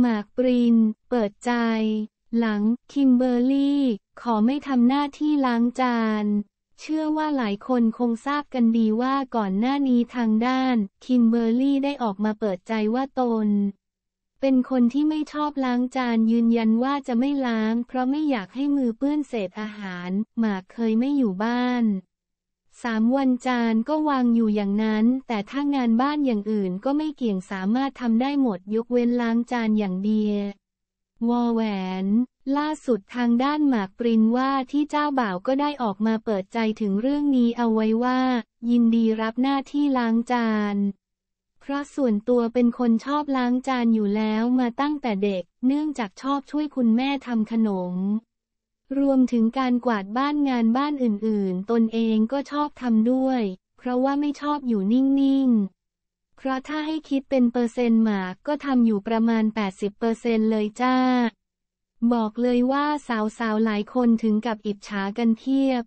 หมากปรินเปิดใจ หลังคิมเบอร์รี่ขอไม่ทำหน้าที่ล้างจาน เชื่อว่าหลายคนคงทราบกันดีว่าก่อนหน้านี้ทางด้านคิมเบอร์รี่ได้ออกมาเปิดใจว่าตน เป็นคนที่ไม่ชอบล้างจานยืนยันว่าจะไม่ล้างเพราะไม่อยากให้มือเปื้อนเศษอาหาร หมากเคยไม่อยู่บ้านสามวันจานก็วางอยู่อย่างนั้น แต่ถ้างานบ้านอย่างอื่นก็ไม่เกี่ยงสามารถทำได้หมดยกเว้นล้างจานอย่างเดียว วอแหวนล่าสุดทางด้านหมากปรินว่าที่เจ้าบ่าวก็ได้ออกมาเปิดใจถึงเรื่องนี้เอาไว้ว่า ยินดีรับหน้าที่ล้างจาน เพราะส่วนตัวเป็นคนชอบล้างจานอยู่แล้วมาตั้งแต่เด็ก เนื่องจากชอบช่วยคุณแม่ทำขนมรวมถึงการกวาดบ้านงานบ้านอื่น ๆ ตนเองก็ชอบทำด้วย เพราะว่าไม่ชอบอยู่นิ่ง ๆ เพราะถ้าให้คิดเป็นเปอร์เซ็นต์หมาก็ทำอยู่ประมาณ 80%เปอร์เซ็นเลยจ้า บอกเลยว่าสาว ๆ หลายคนถึงกับอิจฉากันเทียบ